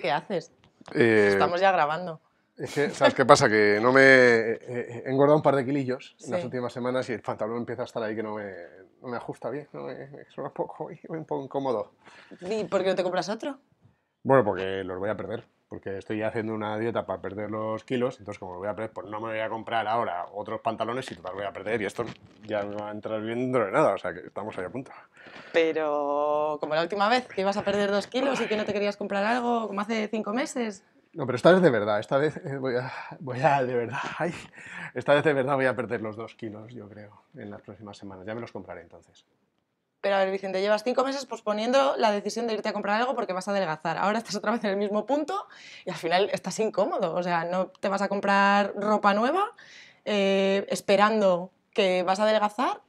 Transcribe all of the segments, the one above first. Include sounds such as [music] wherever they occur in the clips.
¿qué haces? Eh, Estamos ya grabando. ¿sabes qué pasa? Que no me... Eh, eh, he engordado un par de kilillos en las últimas semanas y el pantalón empieza a estar ahí que no me, no me ajusta bien. No me, me suena poco y un poco incómodo. ¿Y por qué no te compras otro? Bueno, porque los voy a perder. Porque estoy haciendo una dieta para perder los kilos, entonces como los voy a perder, pues no me voy a comprar ahora otros pantalones y los voy a perder y esto ya no va a entrar bien de nada, o sea que estamos ahí a punto. Pero como la última vez que ibas a perder dos kilos y que no te querías comprar algo como hace cinco meses. No, pero esta vez de verdad, esta vez voy a, de verdad, [laughs] esta vez de verdad voy a perder los dos kilos, yo creo, en las próximas semanas. Ya me los compraré entonces pero a ver, Vicente, llevas cinco meses posponiendo la decisión de irte a comprar algo porque vas a adelgazar. Ahora estás otra vez en el mismo punto y al final estás incómodo. O sea, no te vas a comprar ropa nueva eh, esperando que vas a adelgazar,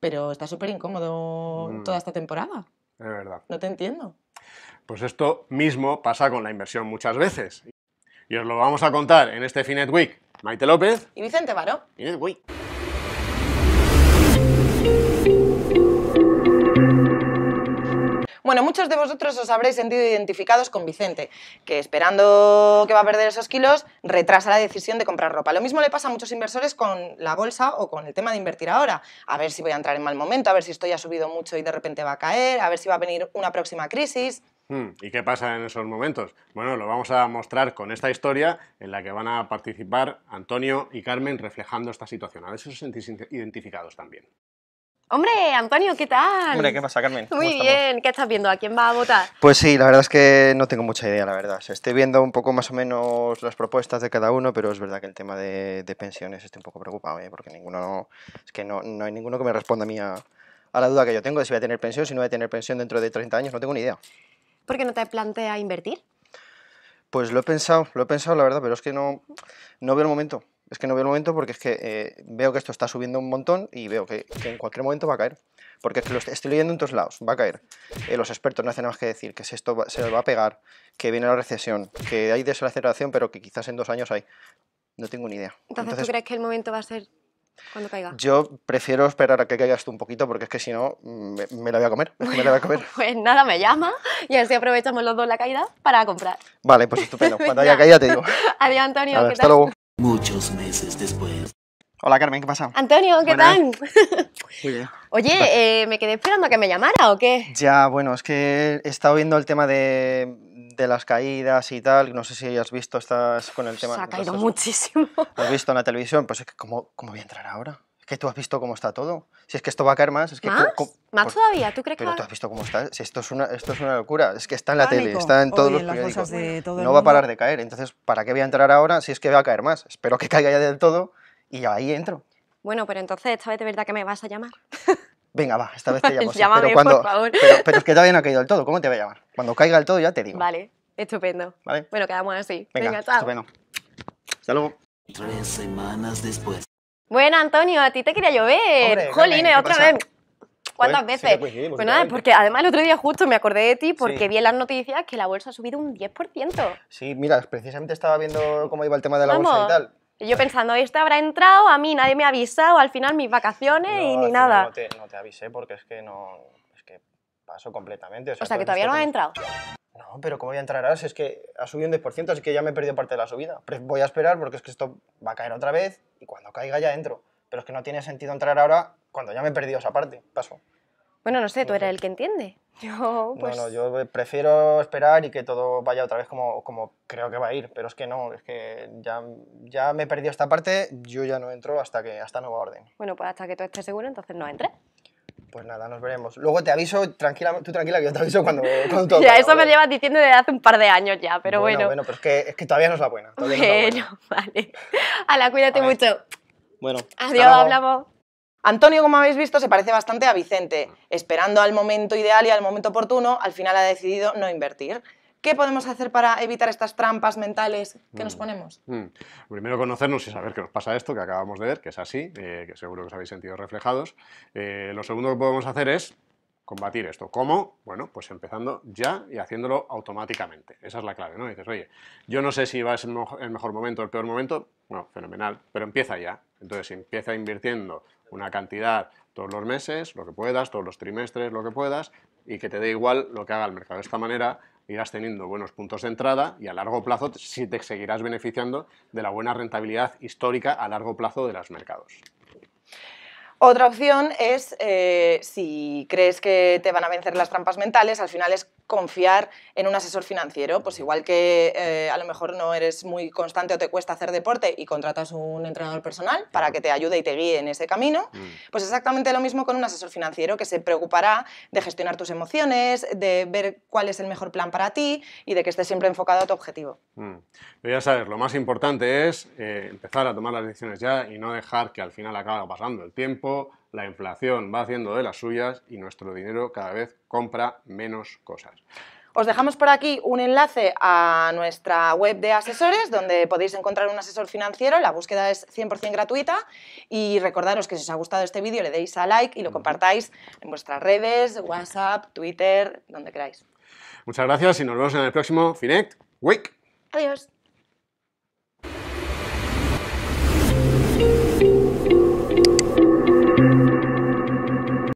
pero está súper incómodo mm. toda esta temporada. Es verdad. No te entiendo. Pues esto mismo pasa con la inversión muchas veces. Y os lo vamos a contar en este Finet Week. Maite López. Y Vicente Baró. Finet Week. Bueno, muchos de vosotros os habréis sentido identificados con Vicente, que esperando que va a perder esos kilos, retrasa la decisión de comprar ropa. Lo mismo le pasa a muchos inversores con la bolsa o con el tema de invertir ahora. A ver si voy a entrar en mal momento, a ver si esto ya ha subido mucho y de repente va a caer, a ver si va a venir una próxima crisis. Hmm, ¿Y qué pasa en esos momentos? Bueno, lo vamos a mostrar con esta historia en la que van a participar Antonio y Carmen reflejando esta situación. A ver si os sentís identificados también. Hombre, Antonio, ¿qué tal? Hombre, ¿qué pasa, Carmen? Muy bien, ¿qué estás viendo? ¿A quién va a votar? Pues sí, la verdad es que no tengo mucha idea, la verdad. Estoy viendo un poco más o menos las propuestas de cada uno, pero es verdad que el tema de, pensiones estoy un poco preocupado, ¿eh? porque ninguno no, es que no, hay ninguno que me responda a mí a, la duda que yo tengo de si voy a tener pensión, si no voy a tener pensión dentro de 30 años, no tengo ni idea. ¿Por qué no te plantea invertir? Pues lo he pensado, lo he pensado, la verdad, pero es que no, no veo el momento. Es que no veo el momento porque es que eh, veo que esto está subiendo un montón y veo que, en cualquier momento va a caer. Porque es que lo estoy leyendo en todos lados, va a caer. Eh, los expertos no hacen más que decir que si esto se va a pegar, que viene la recesión, que hay desaceleración, pero que quizás en dos años hay. No tengo ni idea. Entonces, ¿tú crees que el momento va a ser cuando caiga. Yo prefiero esperar a que caigas tú un poquito porque es que si no mm, me, la voy a comer. me la a comer. [laughs] Pues nada, me llama y así aprovechamos los dos la caída para comprar. Vale, pues estupendo. [laughs] Cuando haya caída te digo. [laughs] Adiós Antonio. hasta luego muchos meses después. Hola Carmen, ¿qué pasa? Antonio, ¿qué tal? [laughs] [laughs] Oye, eh, me quedé esperando a que me llamara o qué. Ya, bueno, es que he estado viendo el tema de, de las caídas y tal. No sé si has visto, estás con el tema. Se ha caído muchísimo. ¿Lo has visto en la televisión? Pues es que, cómo voy a entrar ahora? que tú has visto cómo está todo. Si es que esto va a caer más, es que... ¿Más? ¿Más todavía? ¿Tú crees que Pero tú has visto cómo está. esto, es una, esto es una locura. Es que está en la tele, está en todos los periódicos. De todo no va a parar de caer. Entonces, ¿para qué voy a entrar ahora si es que va a caer más? Espero que caiga ya del todo y ahí entro. Bueno, pero entonces esta vez de verdad que me vas a llamar. [laughs] Venga, va, esta vez te llamo. [laughs] Llámame, pero por favor. Pero, es que todavía no ha caído del todo. ¿Cómo te voy a llamar? Cuando caiga del todo ya te digo. Vale, estupendo. Vale. Bueno, quedamos así. Venga, chao. Estupendo. Hasta luego. Tres semanas después. Bueno, Antonio, a ti te quería llover. Jolines, otra vez. ¿Cuántas pues, veces? pues, nada, porque además el otro día justo me acordé de ti porque vi en las noticias que la bolsa ha subido un 10%. Sí, mira, precisamente estaba viendo cómo iba el tema de la bolsa y tal. Y yo pensando, esto habrá entrado, a mí nadie me ha avisado, al final mis vacaciones y ni nada. No te, no avisé porque es que no, paso completamente. O sea, que todavía no ha entrado. No, pero ¿cómo voy a entrar ahora? Si es que ha subido un 10%, así que ya me he perdido parte de la subida. Pero voy a esperar porque es que esto va a caer otra vez y cuando caiga ya entro. Pero es que no tiene sentido entrar ahora cuando ya me he perdido esa parte. Paso. Bueno, no sé, tú eres el que entiende. [laughs] Yo, pues yo eh, prefiero esperar y que todo vaya otra vez como, como creo que va a ir, pero es que no, es que ya, ya me he perdido esta parte, yo ya no entro hasta que hasta nueva orden. Bueno, pues hasta que tú estés seguro, entonces no entres. Pues nada, nos veremos. Luego te aviso, tranquila, tú tranquila, que yo te aviso cuando, [laughs] cuando todo Ya, eso me llevas diciendo desde hace un par de años ya, pero bueno. Bueno, pero es que, es que todavía no es la buena. Bueno, [laughs] vale. Ala, cuídate mucho. Bueno. Adiós, hablamos. Antonio, como habéis visto, se parece bastante a Vicente. Esperando al momento ideal y al momento oportuno, al final ha decidido no invertir. ¿Qué podemos hacer para evitar estas trampas mentales que nos mm. ponemos? Mm. Primero conocernos y saber que nos pasa esto que acabamos de ver, que es así, eh, que seguro que os habéis sentido reflejados. Eh, lo segundo que podemos hacer es combatir esto. ¿Cómo? Bueno, pues empezando ya y haciéndolo automáticamente. Esa es la clave, ¿no? Dices, oye, yo no sé si va a ser el mejor momento o el peor momento. Bueno, fenomenal, pero empieza ya. Entonces, empieza invirtiendo una cantidad todos los meses, lo que puedas, todos los trimestres, lo que puedas, y que te dé igual lo que haga el mercado. De esta manera irás teniendo buenos puntos de entrada y a largo plazo sí te seguirás beneficiando de la buena rentabilidad histórica a largo plazo de los mercados. Otra opción es, eh, si crees que te van a vencer las trampas mentales, al final es confiar en un asesor financiero. Pues igual que eh, a lo mejor no eres muy constante o te cuesta hacer deporte y contratas un entrenador personal para que te ayude y te guíe en ese camino, mm. pues exactamente lo mismo con un asesor financiero que se preocupará de gestionar tus emociones, de ver cuál es el mejor plan para ti y de que estés siempre enfocado a tu objetivo. Mm. Pero ya sabes, lo más importante es eh, empezar a tomar las decisiones ya y no dejar que al final acabe pasando el tiempo la inflación va haciendo de las suyas y nuestro dinero cada vez compra menos cosas. Os dejamos por aquí un enlace a nuestra web de asesores, donde podéis encontrar un asesor financiero. La búsqueda es 100% gratuita. Y recordaros que si os ha gustado este vídeo, le deis a like y lo compartáis en vuestras redes, WhatsApp, Twitter, donde queráis. Muchas gracias y nos vemos en el próximo Finect Week. Adiós.